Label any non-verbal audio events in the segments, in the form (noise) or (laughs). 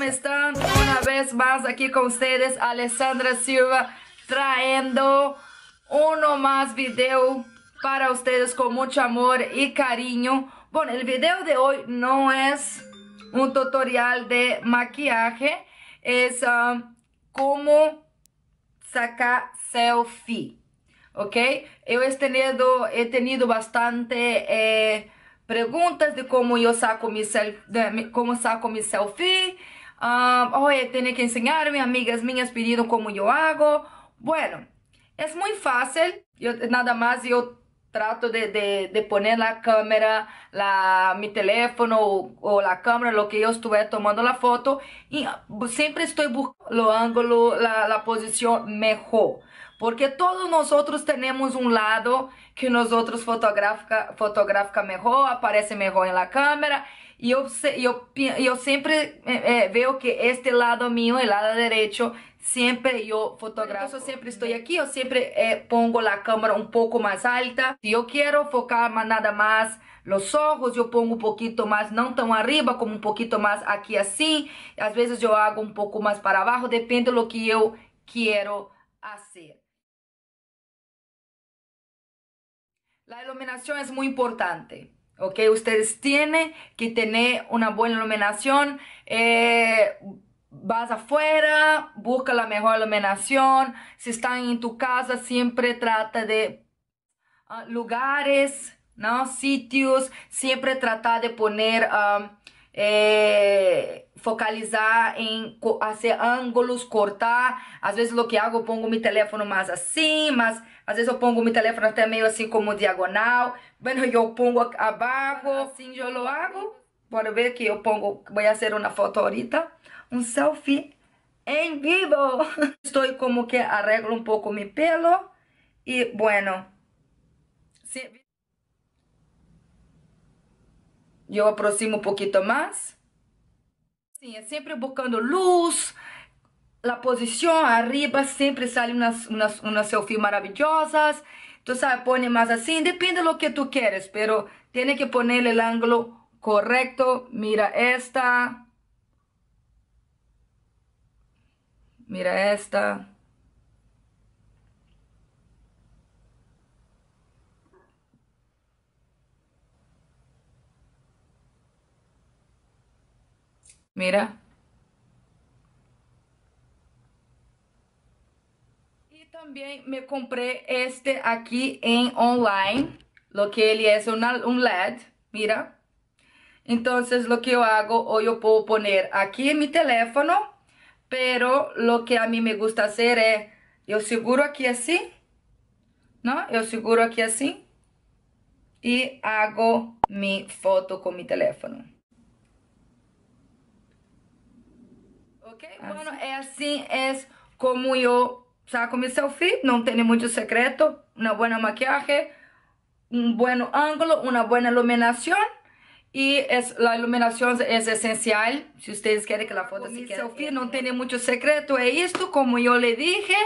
¿Cómo están? Una vez más aquí con ustedes, Alessandra Silva, trayendo uno más video para ustedes con mucho amor y cariño. Bueno, el video de hoy no es un tutorial de maquillaje, es um, como sacar selfie, ¿ok? Yo he tenido, he tenido bastante... Eh, preguntas de cómo yo saco mi, como saco mi selfie, Ah, oye, tiene que enseñarme, amigas mías, pedido cómo yo hago. Bueno, es muy fácil. Yo, nada más yo trato de, poner la cámara, la, mi teléfono o, la cámara, lo que yo estuve tomando la foto y siempre estoy buscando el ángulo, la, posición mejor. Porque todos nosotros tenemos un lado que nosotros fotográfica mejor, aparece mejor en la cámara yo yo yo eh, eh, veo que este lado mío, el lado derecho, siempre yo fotografo. siempre estoy aquí, yo siempre eh, pongo la cámara un poco más alta. Si yo quiero enfocar más, nada más los ojos, yo pongo un poquito más, no tan arriba, como un poquito más aquí así. A veces yo hago un poco más para abajo, depende de lo que yo quiero hacer. La iluminación es muy importante. ¿ok? Ustedes tienen que tener una buena iluminación. Eh, vas afuera, busca la mejor iluminación. Si están en tu casa, siempre trata de ah, lugares, ¿no? Sitios, siempre trata de poner... Ah, eh, focalizar em fazer ângulos, cortar. Às vezes, o que hago, eu pongo meu telefone mais assim, mas às vezes eu pongo meu telefone até meio assim como diagonal. Bueno, eu pongo abaixo, assim eu lo hago. Bora ver que eu pongo, vou fazer uma foto ahorita, um selfie em vivo. (laughs) Estou como que arreglo um pouco meu pelo e, bueno, se... eu aproximo um pouquinho mais. Sí, siempre buscando luz, la posición arriba siempre sale unas, unas, unas selfies maravillosas. Tú sabes, pone más así, depende lo que tú quieres, pero tiene que poner el ángulo correcto. Mira esta. Mira esta. Mira. E também me comprei este aqui em online. Lo que ele é um LED. Mira. Então, o que eu hago, ou eu posso poner aqui meu mi teléfono. Pero lo que a mim me gusta fazer é eu seguro aqui assim, não? Eu seguro aqui assim e hago mi foto com mi teléfono. Ok? Bueno, es así es como yo saco mi selfie, no tiene mucho secreto, una buena maquillaje, un buen ángulo, una buena iluminación y es, la iluminación es esencial si ustedes quieren que la foto se quede. selfie no eh. tiene mucho secreto, es esto como yo le dije.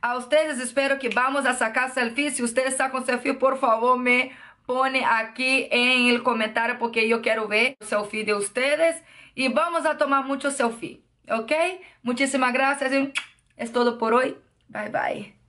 A ustedes, espero que vamos a sacar selfie. si ustedes sacan selfie, por favor, me pone aquí en el comentario porque yo quiero ver el selfie de ustedes y vamos a tomar mucho selfie. ¿Ok? Muchísimas gracias. Es todo por hoy. Bye bye.